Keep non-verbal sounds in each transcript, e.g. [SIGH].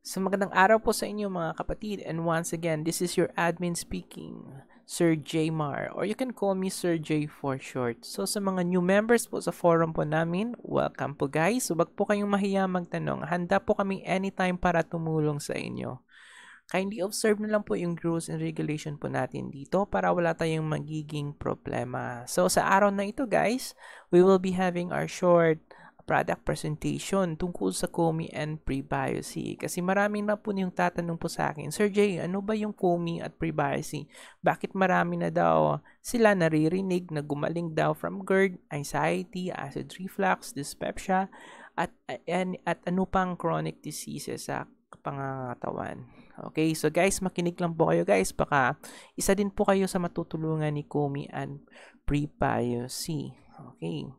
So magandang araw po sa inyo mga kapatid and once again, this is your admin speaking, Sir Jmar or you can call me Sir J for short. So sa mga new members po sa forum po namin, welcome po guys. So wag po kayong mahiya magtanong. Handa po kami anytime para tumulong sa inyo. Kindly observe na lang po yung rules and regulation po natin dito para wala tayong magiging problema. So sa araw na ito guys, we will be having our short product presentation tungkol sa COMI and prebiocy. Kasi maraming na po yung tatanong po sa akin, Sir Jay, ano ba yung COMI at prebiocy? Bakit marami na daw sila naririnig na gumaling daw from GERD, anxiety, acid reflux, dyspepsia, at, and, at ano pang chronic diseases sa pangangatawan. Okay, so guys, makinig lang po kayo guys. Baka isa din po kayo sa matutulungan ni Kumi and Prepio Okay.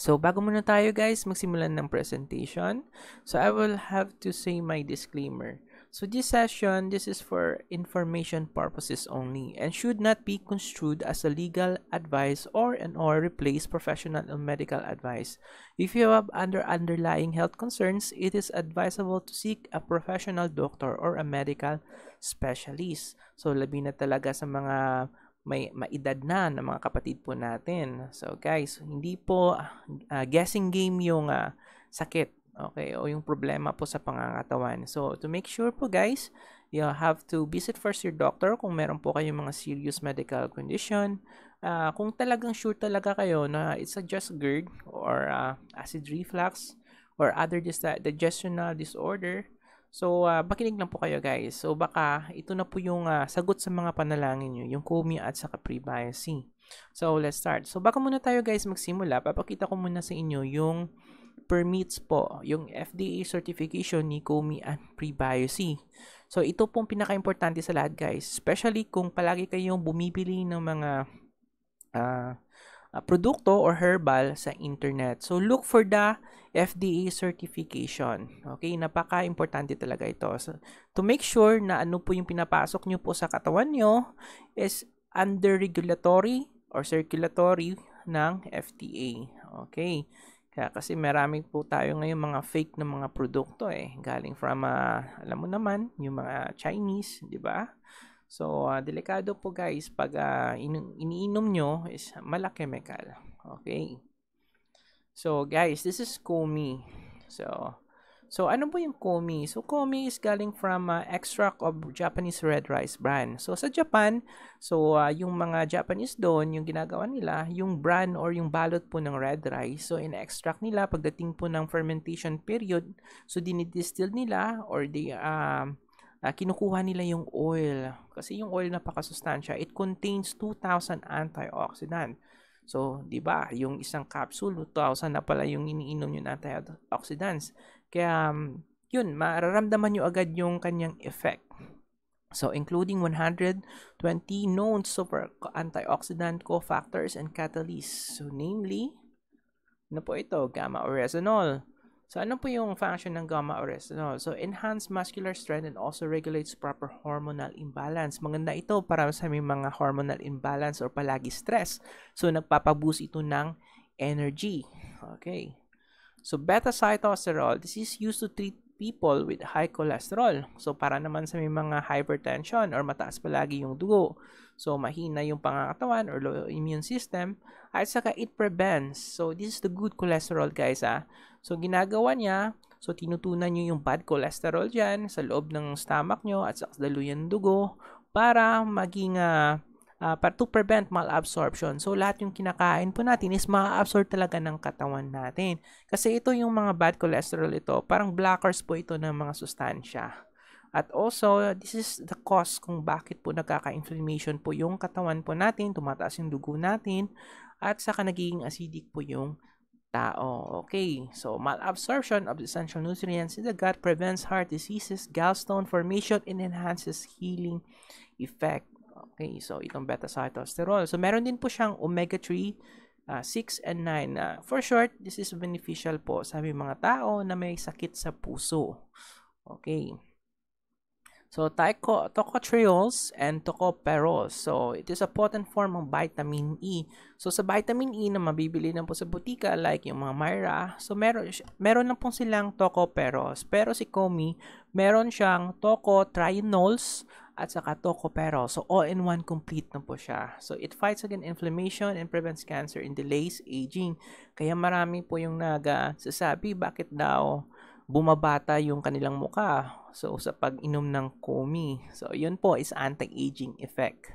So, bago muna tayo guys, magsimulan ng presentation. So, I will have to say my disclaimer. So, this session, this is for information purposes only and should not be construed as a legal advice or and or replace professional or medical advice. If you have under underlying health concerns, it is advisable to seek a professional doctor or a medical specialist. So, labi na talaga sa mga may maedad na ng mga kapatid po natin. So guys, hindi po uh, guessing game yung uh, sakit, okay, o yung problema po sa pangangatawan. So to make sure po guys, you have to visit first your doctor kung meron po kayong mga serious medical condition. Uh, kung talagang sure talaga kayo na it's a just GERD or uh, acid reflux or other digest digestional disorder, So, uh, makinig lang po kayo guys. So, baka ito na po yung uh, sagot sa mga panalangin nyo, yung Kumi at saka Privacy. So, let's start. So, baka muna tayo guys magsimula, papakita ko muna sa inyo yung permits po, yung FDA certification ni Kumi at Privacy. So, ito pong pinaka-importante sa lahat guys, especially kung palagi kayong bumibili ng mga uh, uh, produkto or herbal sa internet. So, look for the FDA certification. Okay, napaka-importante talaga ito. So, to make sure na ano po yung pinapasok nyo po sa katawan nyo is under regulatory or circulatory ng FDA. Okay, kaya kasi marami po tayo ngayon mga fake na mga produkto eh. Galing from, uh, alam mo naman, yung mga Chinese, di ba? So, uh, delikado po guys pag uh, ah, in- iniinom nyo is mala chemical. Okay. So, guys, this is komi. So, so ano po yung komi? So, komi is galing from uh, extract of Japanese red rice brand. So, sa Japan, so uh, yung mga Japanese doon, yung ginagawa nila, yung brand or yung balot po ng red rice. So, in-extract nila pagdating po ng fermentation period. So, dinidistill nila or they um, uh, uh, kinukuha nila yung oil. Kasi yung oil napakasustansya, it contains 2,000 antioxidant. So, di ba, yung isang capsule, 2,000 na pala yung iniinom yung antioxidants. Kaya, um, yun, mararamdaman nyo agad yung kanyang effect. So, including 120 known super antioxidant cofactors and catalysts. So, namely, na ano po ito, gamma oresinol, So, ano po yung function ng gamma No? So, enhance muscular strength and also regulates proper hormonal imbalance. Maganda ito para sa may mga hormonal imbalance or palagi stress. So, nagpapaboost ito ng energy. Okay. So, beta-cytosterol, this is used to treat people with high cholesterol. So, para naman sa may mga hypertension or mataas palagi yung dugo. So, mahina yung pangangatawan or low immune system. At saka, it prevents. So, this is the good cholesterol, guys, ah. So, ginagawa niya, so, tinutunan nyo yung bad cholesterol dyan sa loob ng stomach nyo at sa daluyan dugo para maging uh, uh, ah, para to prevent malabsorption. So lahat yung kinakain po natin is ma-absorb talaga ng katawan natin. Kasi ito yung mga bad cholesterol ito, parang blockers po ito ng mga sustansya. At also, this is the cause kung bakit po nagkaka-inflammation po yung katawan po natin, tumataas yung dugo natin, at saka nagiging acidic po yung tao. Okay, so malabsorption of essential nutrients in the gut prevents heart diseases, gallstone formation, and enhances healing effect. Okay, so itong beta-cytosterol. So meron din po siyang omega-3, uh, ah, 6 and 9. Uh, ah, for short, this is beneficial po sa mga tao na may sakit sa puso. Okay. So, tyco, tocotrienols and tocopherols. So, it is a potent form of vitamin E. So, sa vitamin E na mabibili na po sa butika, like yung mga Myra, so meron, meron lang po silang tocopherols. Pero si Comi, meron siyang tocotrienols at saka tocopherol. So, all-in-one complete na po siya. So, it fights against inflammation and prevents cancer and delays aging. Kaya marami po yung nagasasabi bakit daw bumabata yung kanilang muka. So, sa pag-inom ng komi. So, yun po is anti-aging effect.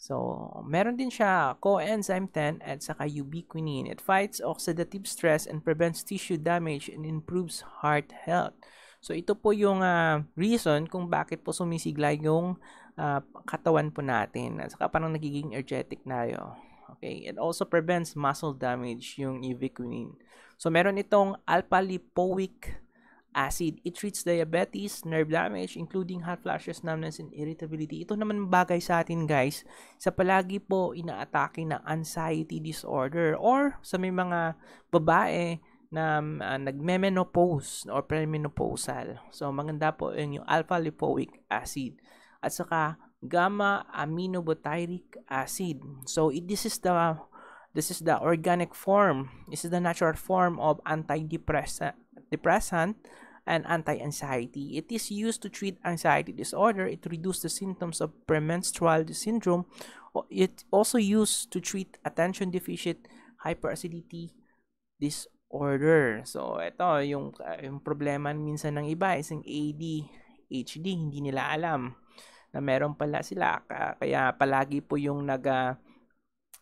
So, meron din siya coenzyme 10 at saka ubiquinine. It fights oxidative stress and prevents tissue damage and improves heart health. So ito po yung uh, reason kung bakit po sumisigla yung uh, katawan po natin. At saka parang nagiging energetic na yun. Okay, it also prevents muscle damage yung eviquinine. So meron itong alpha-lipoic acid. It treats diabetes, nerve damage, including hot flashes, numbness, and irritability. Ito naman bagay sa atin guys sa palagi po inaatake ng anxiety disorder or sa may mga babae na uh, um, ah, nagme or premenopausal. So maganda po yung, yung alpha lipoic acid at saka gamma aminobutyric acid. So it, this is the this is the organic form. This is the natural form of antidepressant depressant and anti-anxiety. It is used to treat anxiety disorder. It reduces the symptoms of premenstrual syndrome. It also used to treat attention deficit hyperacidity disorder order. So, ito, yung, uh, yung problema minsan ng iba is yung HD, hindi nila alam na meron pala sila. Kaya palagi po yung nag, uh,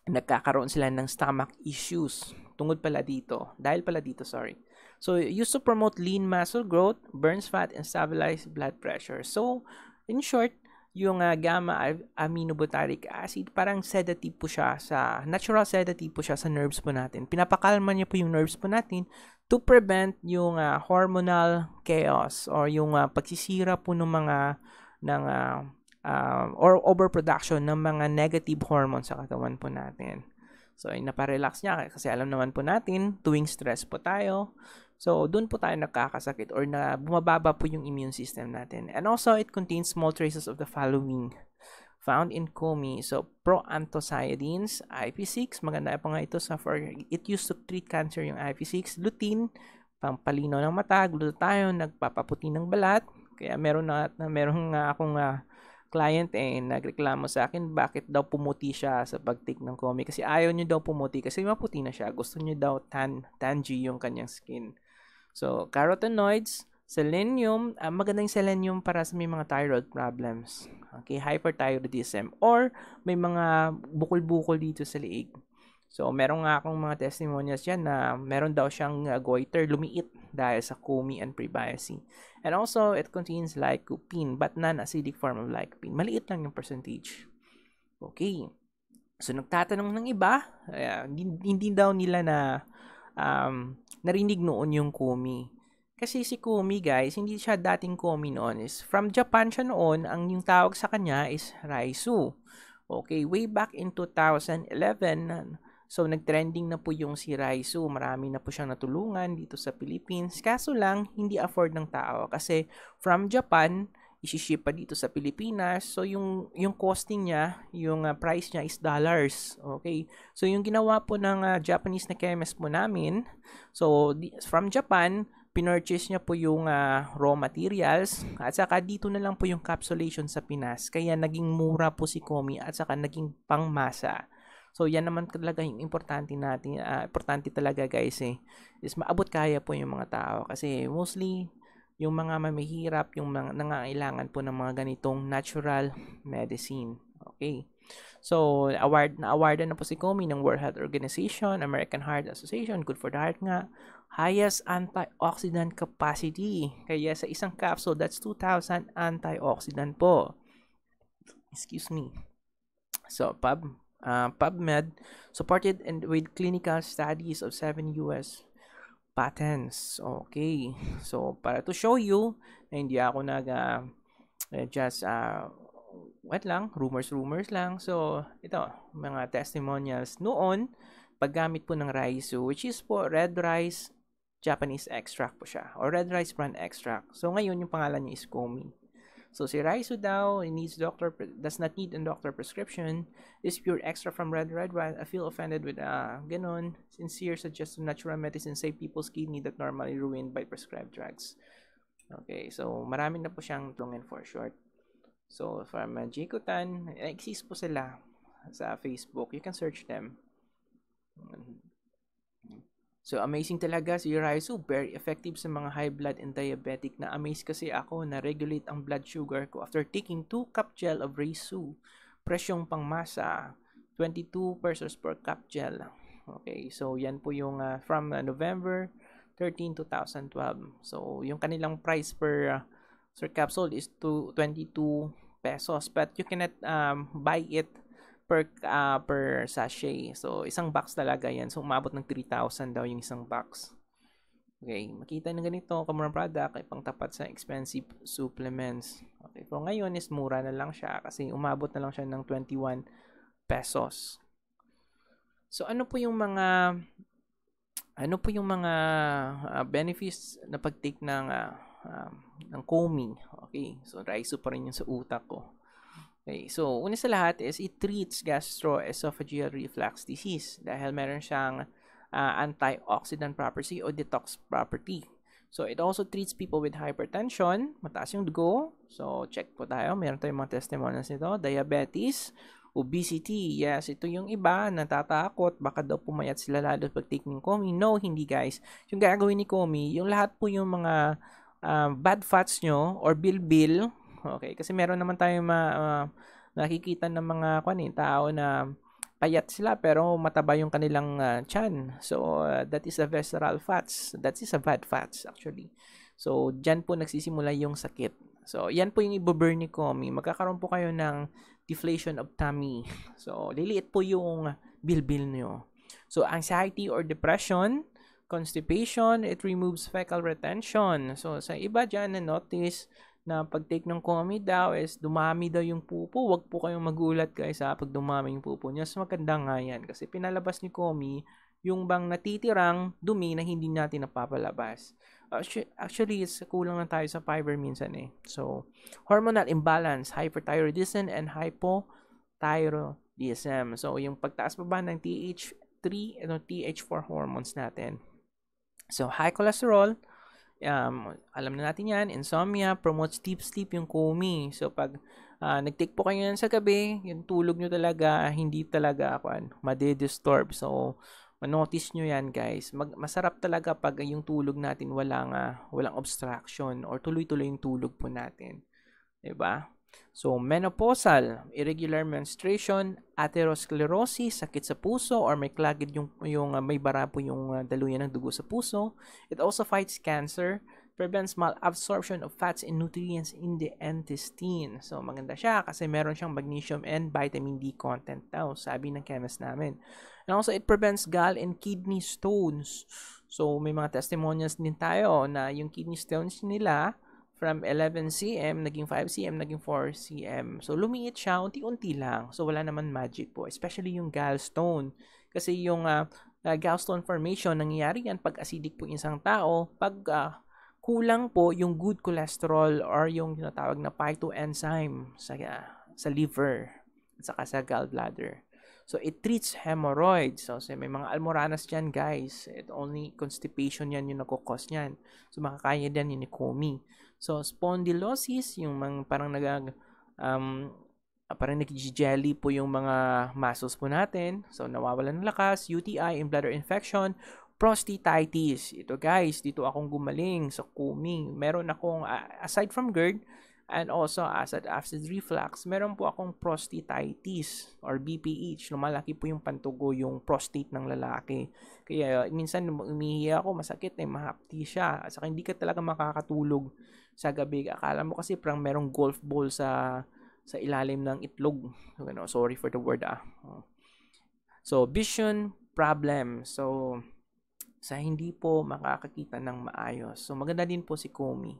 nagkakaroon sila ng stomach issues tungod pala dito. Dahil pala dito, sorry. So, used to promote lean muscle growth, burns fat, and stabilize blood pressure. So, in short, yung uh, gamma aminobutyric acid, parang sedative po siya sa, natural sedative po siya sa nerves po natin. Pinapakalma niya po yung nerves po natin to prevent yung uh, hormonal chaos or yung uh, pagsisira po ng mga ng uh, uh, or overproduction ng mga negative hormones sa katawan po natin. So, ay naparelax niya kasi alam naman po natin, tuwing stress po tayo, So, doon po tayo nagkakasakit or na bumababa po yung immune system natin. And also, it contains small traces of the following found in COMI. So, proanthocyanidins, IP6, maganda pa nga ito sa for, it used to treat cancer yung IP6, lutein, pampalino ng mata, glutathione, nagpapaputi ng balat. Kaya meron na, na meron nga akong uh, client eh, nagreklamo sa akin bakit daw pumuti siya sa pagtik ng COMI kasi ayaw niyo daw pumuti kasi maputi na siya. Gusto niyo daw tan, tangy yung kanyang skin. So, carotenoids, selenium, uh, ah, maganda yung selenium para sa may mga thyroid problems. Okay, hyperthyroidism. Or, may mga bukol-bukol dito sa liig. So, meron nga akong mga testimonials yan na meron daw siyang ah, goiter lumiit dahil sa kumi and prebiacy. And also, it contains lycopene but non-acidic form of lycopene. Maliit lang yung percentage. Okay. So, nagtatanong ng iba, uh, hindi, hindi daw nila na um, narinig noon yung Kumi. Kasi si Kumi guys, hindi siya dating Kumi noon. Is from Japan siya noon, ang yung tawag sa kanya is Raisu. Okay, way back in 2011, so nagtrending na po yung si Raisu. Marami na po siyang natulungan dito sa Philippines. Kaso lang, hindi afford ng tao. Kasi from Japan, isi-ship pa dito sa Pilipinas. So yung yung costing niya, yung uh, price niya is dollars. Okay. So yung ginawa po ng uh, Japanese na chemist po namin, so from Japan, pinurchase niya po yung uh, raw materials at saka dito na lang po yung capsulation sa Pinas. Kaya naging mura po si Komi at saka naging pangmasa. So yan naman talaga yung importante natin, uh, importante talaga guys eh, is maabot kaya po yung mga tao kasi mostly yung mga mamihirap, yung mga nangangailangan po ng mga ganitong natural medicine. Okay. So, award na awardan na po si Comey ng World Health Organization, American Heart Association, good for the heart nga, highest antioxidant capacity. Kaya sa isang capsule, that's 2,000 antioxidant po. Excuse me. So, pub, uh, PubMed supported and with clinical studies of seven U.S patterns. Okay. So, para to show you na hindi ako nag uh, just uh, ah, what lang, rumors, rumors lang. So, ito, mga testimonials noon, paggamit po ng Raizu, which is po red rice, Japanese extract po siya, or red rice brand extract. So, ngayon, yung pangalan niya is Komi. So Siraisudao needs doctor does not need a doctor prescription. This pure extra from Red Red Wine. I feel offended with uh ah, ganon. Sincere suggests natural medicine save people's kidney that normally ruined by prescribed drugs. Okay, so maraming na po siyang tulungan for short. So from uh, ah, Jikutan, exist po sila sa Facebook. You can search them. Mm-hmm. So, amazing talaga si Raizu. Very effective sa mga high blood and diabetic. Na-amaze kasi ako na regulate ang blood sugar ko after taking 2 cup gel of Raizu. Presyong pangmasa, 22 pesos per cup gel. Okay, so yan po yung uh, from uh, November 13, 2012. So, yung kanilang price per uh, per capsule is 22 pesos. But you cannot um, buy it per uh, per sachet. So isang box talaga 'yan. So umabot ng 3,000 daw yung isang box. Okay, makita ng ganito kamurang product ay pangtapat sa expensive supplements. Okay, so ngayon is mura na lang siya kasi umabot na lang siya ng 21 pesos. So ano po yung mga ano po yung mga uh, benefits na pag-take ng uh, um, ng Komi? Okay, so raiso pa rin yung sa utak ko. Okay, so una sa lahat is it treats gastroesophageal reflux disease dahil meron siyang uh, antioxidant property o detox property. So it also treats people with hypertension, mataas yung dugo. So check po tayo, meron tayong mga testimonials nito, diabetes, obesity. Yes, ito yung iba, natatakot, baka daw pumayat sila lalo pag take ng Komi. No, hindi guys. Yung gagawin ni Komi, yung lahat po yung mga uh, bad fats nyo or bilbil, Okay, kasi meron naman tayong ma, uh, nakikita ng mga kwan, eh, tao na payat sila pero mataba yung kanilang uh, ah, chan. So, uh, that is a visceral fats. That is a bad fats actually. So, dyan po nagsisimula yung sakit. So, yan po yung iboburn ni Komi. Magkakaroon po kayo ng deflation of tummy. So, liliit po yung bilbil nyo. So, anxiety or depression, constipation, it removes fecal retention. So, sa iba dyan, na-notice, na pag-take ng komi daw is dumami daw yung pupo. Huwag po kayong magulat guys ha pag dumami yung pupo niya. Yes, maganda nga yan kasi pinalabas ni komi yung bang natitirang dumi na hindi natin napapalabas. Actually, is kulang lang tayo sa fiber minsan eh. So, hormonal imbalance, hyperthyroidism and hypothyroidism. So, yung pagtaas pa ba ng TH3 and TH4 hormones natin. So, high cholesterol, um, alam na natin yan, insomnia, promotes deep sleep, yung komi. So, pag uh, ah, nag-take po kayo yan sa gabi, yung tulog nyo talaga, hindi talaga, kwan, madidisturb. So, manotice nyo yan guys. Mag, masarap talaga pag yung tulog natin walang, uh, walang obstruction or tuloy-tuloy yung tulog po natin. 'Di ba? So, menopausal, irregular menstruation, atherosclerosis, sakit sa puso, or may clagged yung, yung uh, may bara po yung uh, daluyan ng dugo sa puso. It also fights cancer, prevents malabsorption of fats and nutrients in the intestine. So, maganda siya kasi meron siyang magnesium and vitamin D content daw, sabi ng chemist namin. And also, it prevents gall and kidney stones. So, may mga testimonials din tayo na yung kidney stones nila, From 11 cm, naging 5 cm, naging 4 cm. So, lumiit siya, unti-unti lang. So, wala naman magic po. Especially yung gallstone. Kasi yung uh, uh, gallstone formation, nangyayari yan pag acidic po yung isang tao. Pag uh, kulang po yung good cholesterol or yung tinatawag na phytoenzyme sa, uh, sa liver at saka sa gallbladder. So, it treats hemorrhoids. So, so may mga almoranas dyan, guys. It only constipation yan yung nagkakos niyan. So, makakaya din yun ni Komi. So, spondylosis, yung mga parang nag um, ah, parang nag-jelly po yung mga muscles po natin. So, nawawalan ng lakas, UTI, and bladder infection, prostatitis. Ito guys, dito akong gumaling sa so, kuming. Meron akong, ah, aside from GERD, and also acid acid reflux, meron po akong prostatitis or BPH. Lumalaki po yung pantugo yung prostate ng lalaki. Kaya minsan umihi ako, masakit eh, mahapti siya. At saka hindi ka talaga makakatulog sa gabi. Akala mo kasi parang merong golf ball sa sa ilalim ng itlog. Ano, sorry for the word ah. Oh. So, vision problem. So, sa hindi po makakakita ng maayos. So, maganda din po si Komi.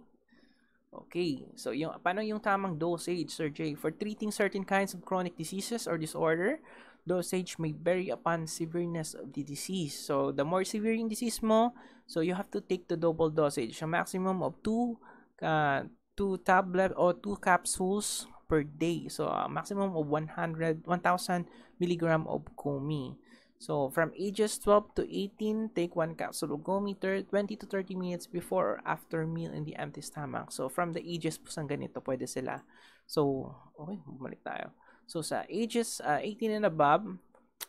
Okay. So, yung, paano yung tamang dosage, Sir Jay? For treating certain kinds of chronic diseases or disorder, dosage may vary upon severeness of the disease. So, the more severe yung disease mo, so you have to take the double dosage, a maximum of 2 uh, two tablet or two capsules per day. So, uh, maximum of 100, 1,000 milligram of Gomi. So, from ages 12 to 18, take one capsule of Gomi 20 to 30 minutes before or after meal in the empty stomach. So, from the ages po sang ganito, pwede sila. So, okay, bumalik tayo. So, sa ages uh, 18 and above,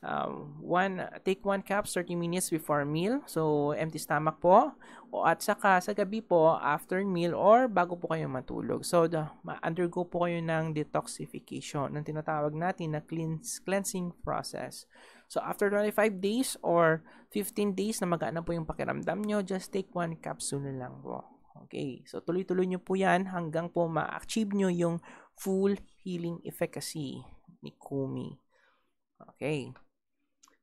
um, one, take one cup 30 minutes before meal. So, empty stomach po. O at saka sa gabi po, after meal or bago po kayo matulog. So, the, undergo po kayo ng detoxification, ng tinatawag natin na cleanse, cleansing process. So, after 25 days or 15 days na magaan na po yung pakiramdam nyo, just take one capsule lang po. Okay, so tuloy-tuloy nyo po yan hanggang po ma-achieve nyo yung full healing efficacy ni Kumi. Okay.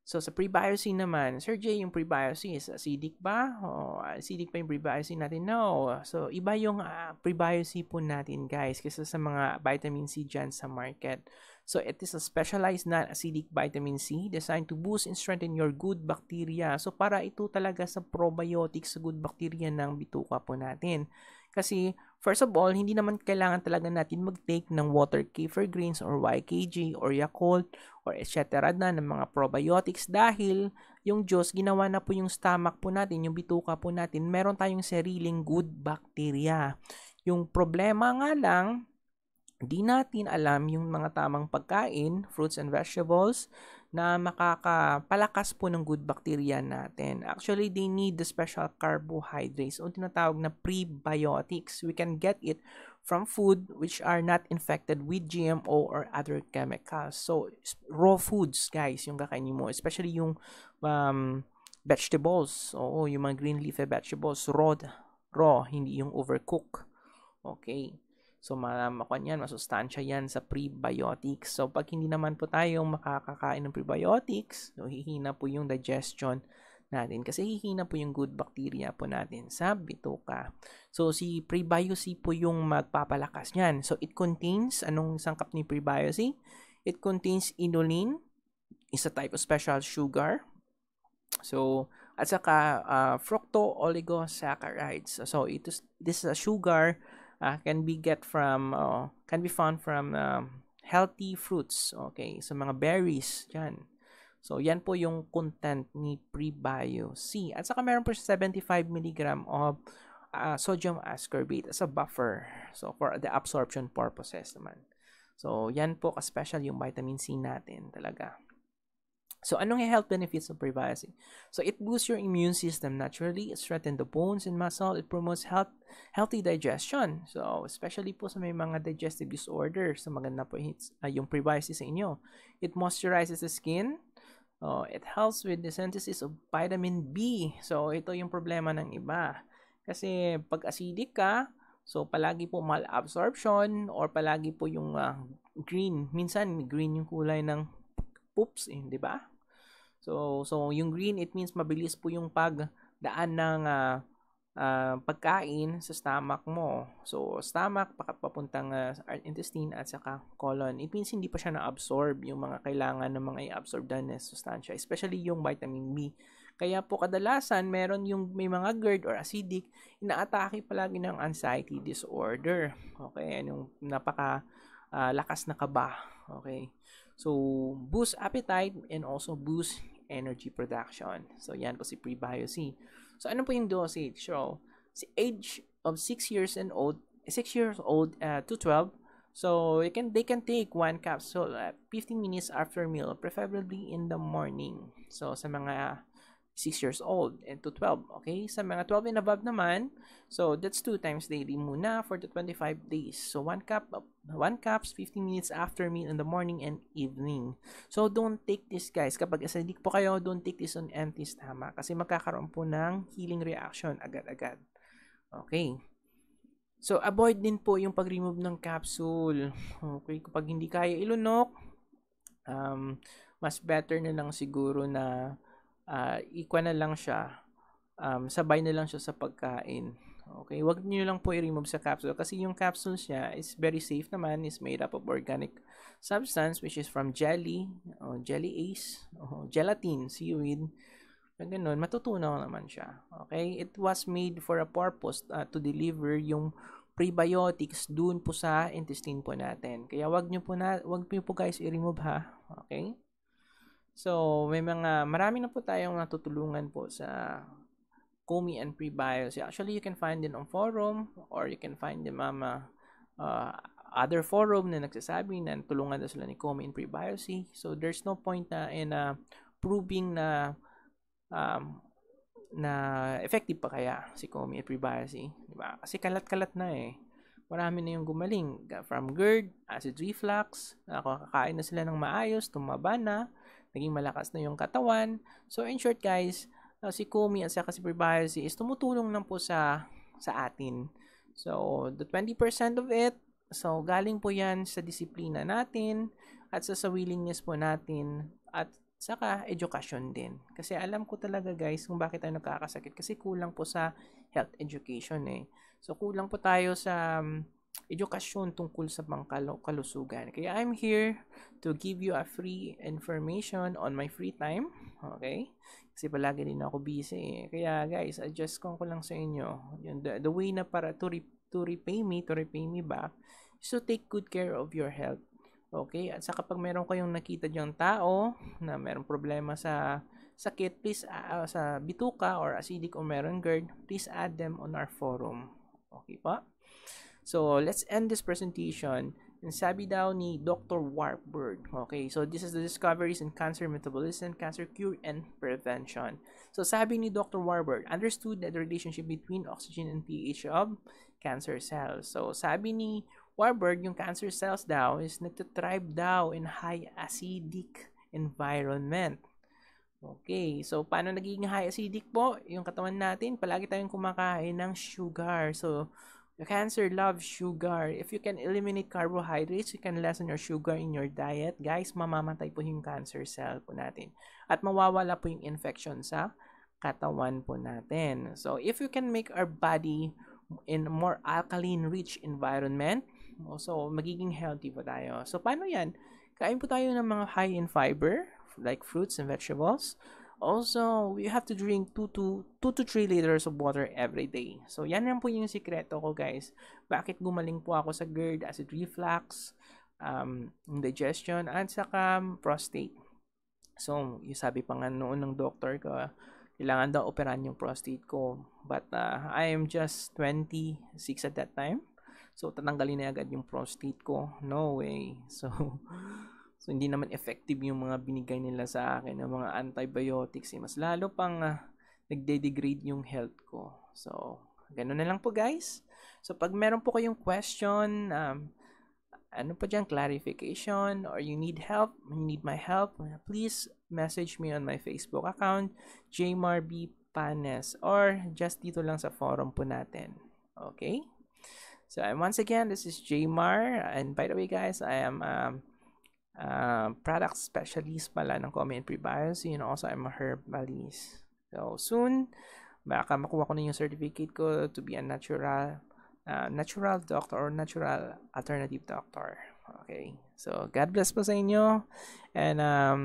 So, sa prebiosine naman, Sir Jay, yung prebiosine is acidic ba? O acidic pa yung prebiosine natin? No. So, iba yung uh, ah, prebiosine po natin, guys, kaysa sa mga vitamin C dyan sa market. So, it is a specialized non-acidic vitamin C designed to boost and strengthen your good bacteria. So, para ito talaga sa probiotics, sa good bacteria ng bituka po natin. Kasi, first of all, hindi naman kailangan talaga natin mag-take ng water kefir greens or YKG or Yakult or etc. na ng mga probiotics dahil yung juice, ginawa na po yung stomach po natin, yung bituka po natin, meron tayong seriling good bacteria. Yung problema nga lang, di natin alam yung mga tamang pagkain, fruits and vegetables, na makakapalakas po ng good bacteria natin. Actually, they need the special carbohydrates o tinatawag na prebiotics. We can get it from food which are not infected with GMO or other chemicals. So, raw foods, guys, yung kakainin mo. Especially yung um, vegetables. Oo, yung mga green leafy vegetables. Raw, raw hindi yung overcooked. Okay. So, ako niyan, masustansya yan sa prebiotics. So, pag hindi naman po tayo makakakain ng prebiotics, so, hihina po yung digestion natin kasi hihina po yung good bacteria po natin sa bituka. So, si prebiosi po yung magpapalakas niyan. So, it contains, anong sangkap ni prebiosi? It contains inulin, is a type of special sugar. So, at saka uh, fructo-oligosaccharides. So, it is, this is a sugar uh, can be get from oh, can be found from um, healthy fruits okay so, mga berries yan so yan po yung content ni prebio C at saka meron po 75 mg of uh, sodium ascorbate as a buffer so for the absorption purposes naman so yan po ka-special yung vitamin C natin talaga So, anong health benefits of prebiotic? So, it boosts your immune system naturally. It strengthens the bones and muscle. It promotes health, healthy digestion. So, especially po sa may mga digestive disorder, sa maganda po uh, ah, yung prebiotic sa inyo. It moisturizes the skin. Oh, it helps with the synthesis of vitamin B. So, ito yung problema ng iba. Kasi pag acidic ka, So, palagi po malabsorption or palagi po yung uh, green. Minsan, green yung kulay ng poops, eh, di ba? So, so yung green, it means mabilis po yung pagdaan ng uh, uh, pagkain sa stomach mo. So, stomach, papuntang uh, intestine at saka colon. It means hindi pa siya na-absorb yung mga kailangan ng mga i-absorb na sustansya, especially yung vitamin B. Kaya po kadalasan meron yung may mga GERD or acidic, inaatake palagi ng anxiety disorder. Okay, yung napaka uh, lakas na kaba. Okay. So, boost appetite and also boost energy production. So, yan po si prebiosin. So, ano po yung dosage? So, si age of 6 years and old, 6 years old uh, to 12, so you can they can take one capsule at uh, 15 minutes after meal, preferably in the morning. So, sa mga 6 years old and to 12. Okay? Sa mga 12 and above naman, so that's 2 times daily muna for the 25 days. So 1 cup, 1 cups 15 minutes after meal in the morning and evening. So don't take this guys. Kapag acidic po kayo, don't take this on empty stomach kasi magkakaroon po ng healing reaction agad-agad. Okay. So avoid din po yung pag-remove ng capsule. Okay, kapag hindi kaya ilunok, um, mas better na lang siguro na uh, ikwa na lang siya. Um, sabay na lang siya sa pagkain. Okay, wag niyo lang po i-remove sa capsule kasi yung capsules niya is very safe naman, is made up of organic substance which is from jelly, oh, jelly ace, oh, gelatin, seaweed, na ganun, matutunaw naman siya. Okay, it was made for a purpose uh, to deliver yung prebiotics dun po sa intestine po natin. Kaya wag niyo po na wag niyo po guys i-remove ha. Okay? So, may mga, marami na po tayong natutulungan po sa Komi and Prebiosi. Actually, you can find them on forum or you can find them mama uh, ah, other forum na nagsasabi na tulungan na sila ni Komi and Prebiosi. Eh. So, there's no point na in uh, eh, proving na um, na effective pa kaya si Komi and eh, di ba? Kasi kalat-kalat na eh. Marami na yung gumaling from GERD, acid reflux, nakakakain na sila ng maayos, tumaba na, naging malakas na yung katawan. So in short guys, uh, si Kumi at saka si Prebiosy is tumutulong lang po sa sa atin. So the 20% of it, so galing po yan sa disiplina natin at sa sa willingness po natin at saka education din. Kasi alam ko talaga guys kung bakit tayo nagkakasakit kasi kulang po sa health education eh. So kulang po tayo sa um, edukasyon tungkol sa kalusugan. Kaya I'm here to give you a free information on my free time. Okay? Kasi palagi din ako busy. Eh. Kaya guys, adjust ko ko lang sa inyo. Yun, the, the way na para to, re, to repay me, to repay me back, is to take good care of your health. Okay? At sa kapag meron kayong nakita diyang tao na meron problema sa sakit, please uh, sa bituka or acidic or meron GERD, please add them on our forum. Okay pa? So, let's end this presentation. And sabi daw ni Dr. Warburg. Okay, so this is the discoveries in cancer metabolism, cancer cure, and prevention. So sabi ni Dr. Warburg, understood that the relationship between oxygen and pH of cancer cells. So sabi ni Warburg, yung cancer cells daw is nagtitribe daw in high acidic environment. Okay, so paano nagiging high acidic po? Yung katawan natin, palagi tayong kumakain ng sugar. So, Cancer loves sugar. If you can eliminate carbohydrates, you can lessen your sugar in your diet. Guys, mamamatay po yung cancer cell po natin. At mawawala po yung infection sa katawan po natin. So, if you can make our body in more alkaline-rich environment, so magiging healthy po tayo. So, paano yan? Kain po tayo ng mga high in fiber, like fruits and vegetables. Also, we have to drink 2 to 2 to 3 liters of water every day. So, yan lang po yung sikreto ko, guys. Bakit gumaling po ako sa GERD, acid reflux, um, digestion, at saka um, prostate. So, yung sabi pa nga noon ng doctor ko, kailangan daw operan yung prostate ko. But uh, I am just 26 at that time. So, tatanggalin na agad yung prostate ko. No way. So, [LAUGHS] So, hindi naman effective yung mga binigay nila sa akin ng mga antibiotics. Eh. Mas lalo pang uh, nagde-degrade yung health ko. So, ganun na lang po guys. So, pag meron po kayong question, um, ano pa dyan, clarification, or you need help, you need my help, please message me on my Facebook account, jmarb panes, or just dito lang sa forum po natin. Okay? So, and once again, this is Jmar, and by the way guys, I am... Um, uh, product specialist pala ng Comi and You know, also I'm a herbalist. So, soon, baka makuha ko na yung certificate ko to be a natural uh, natural doctor or natural alternative doctor. Okay. So, God bless po sa inyo. And, um,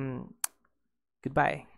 goodbye.